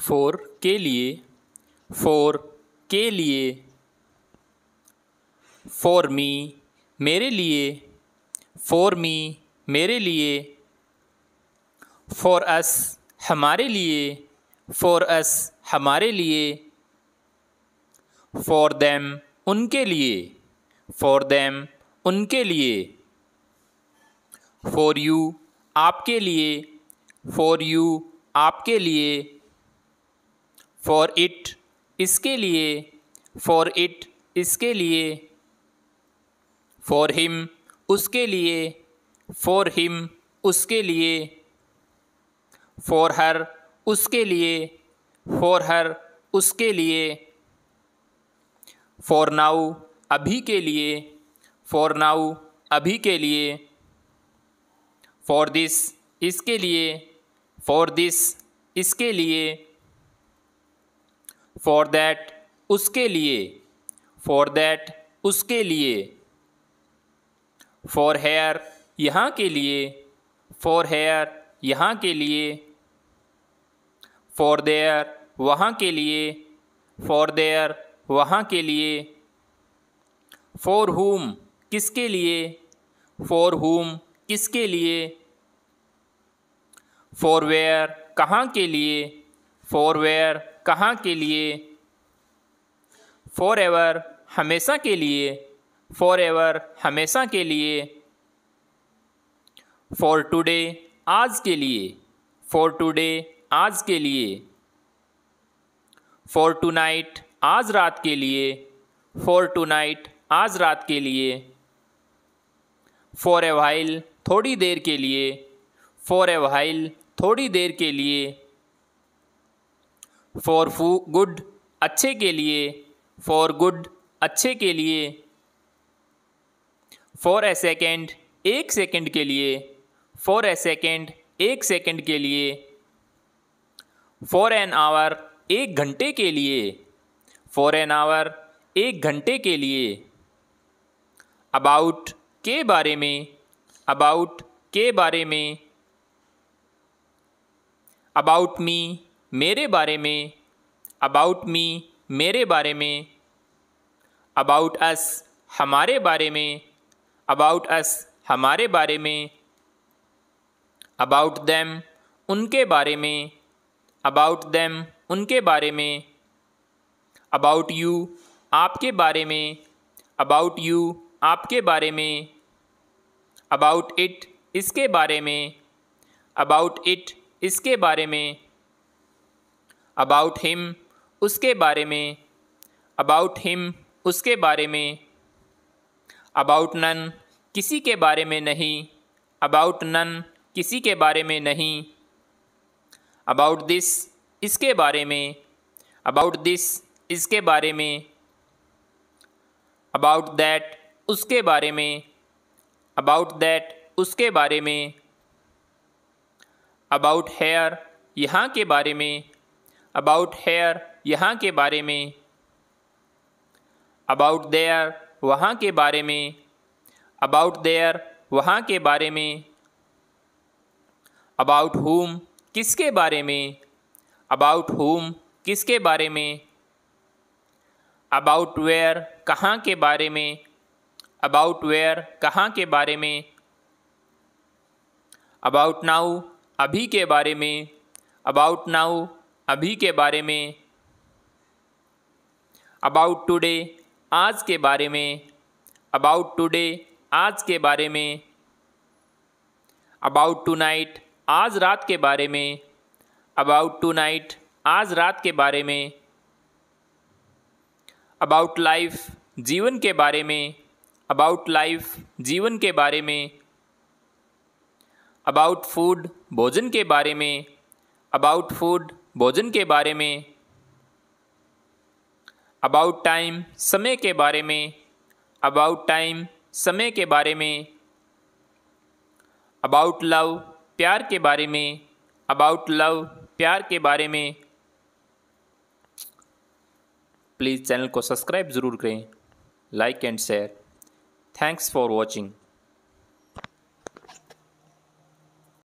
four के लिए four के लिए फोर मी मेरे लिए फोर मी मेरे लिए फोर अस हमारे लिए फोर अस हमारे लिए फोर देम उनके लिए फोर देम उनके लिए फोर यू आपके लिए फोर यू आपके लिए फॉर इट इसके लिए फॉर इट इसके लिए फॉर हिम उसके लिए फॉर हिम उसके लिए फॉर हर उसके लिए फॉर हर उसके लिए फॉर नाउ अभी के लिए फॉर नाउ अभी के लिए फॉर दिस इसके लिए फॉर दिस इसके लिए फॉर दैट उसके लिए फॉर दैट उसके लिए फॉर हेयर यहाँ के लिए फॉर हेयर यहाँ के लिए फॉर देयर वहाँ के लिए फॉर देयर वहाँ के लिए फॉर हुम किसके लिए फॉर हुम किसके लिए फॉर वेयर कहाँ के लिए फॉर वेयर कहाँ के लिए फॉर एवर हमेशा के लिए फॉर एवर हमेशा के लिए फॉर टुडे आज के लिए फॉर टुडे आज के लिए फॉर टू नाइट आज रात के लिए फॉर टू नाइट आज रात के लिए फॉर ए वाइल थोड़ी देर के लिए फॉर ए वाइल थोड़ी देर के लिए फॉर फू गुड अच्छे के लिए फॉर गुड अच्छे के लिए फॉर ए सेकेंड एक सेकेंड के लिए फॉर ए सेकेंड एक सेकेंड के लिए फॉर एन आवर एक घंटे के लिए फॉर एन आवर एक घंटे के लिए अबाउट के बारे में अबाउट के बारे में अबाउट मी मेरे बारे में अबाउट मी मेरे बारे में अबाउट अस हमारे बारे में अबाउट अस हमारे बारे में अबाउट देम उनके बारे में अबाउट देम उनके बारे में अबाउट यू आपके बारे में अबाउट यू आपके बारे में अबाउट इट इसके बारे में अबाउट इट इसके बारे में अबाउट हिम उसके बारे में अबाउट हिम उसके बारे में अबाउट नन किसी के बारे में नहीं अबाउट नन किसी के बारे में नहीं अबाउट दिस इसके बारे में अबाउट दिस इसके बारे में अबाउट दैट उसके बारे में अबाउट दैट उसके बारे में अबाउट हेयर यहाँ के बारे में अबाउट हेयर यहाँ के बारे में अबाउट देयर वहाँ के बारे में अबाउट देयर वहाँ के बारे में अबाउट होम किसके बारे में अबाउट होम किसके बारे में अबाउट वेयर कहाँ के बारे में अबाउट वेयर कहाँ के बारे में अबाउट नाउ अभी के बारे में अबाउट नाउ अभी के बारे में अबाउट टुडे आज के बारे में अबाउट टुडे आज के बारे में अबाउट टू नाइट आज रात के बारे में अबाउट टू नाइट आज रात के बारे में अबाउट लाइफ जीवन के बारे में अबाउट लाइफ जीवन के बारे में अबाउट फूड भोजन के बारे में अबाउट फूड भोजन के बारे में अबाउट टाइम समय के बारे में अबाउट टाइम समय के बारे में अबाउट लव प्यार के बारे में अबाउट लव प्यार के बारे में प्लीज़ चैनल को सब्सक्राइब ज़रूर करें like and share thanks for watching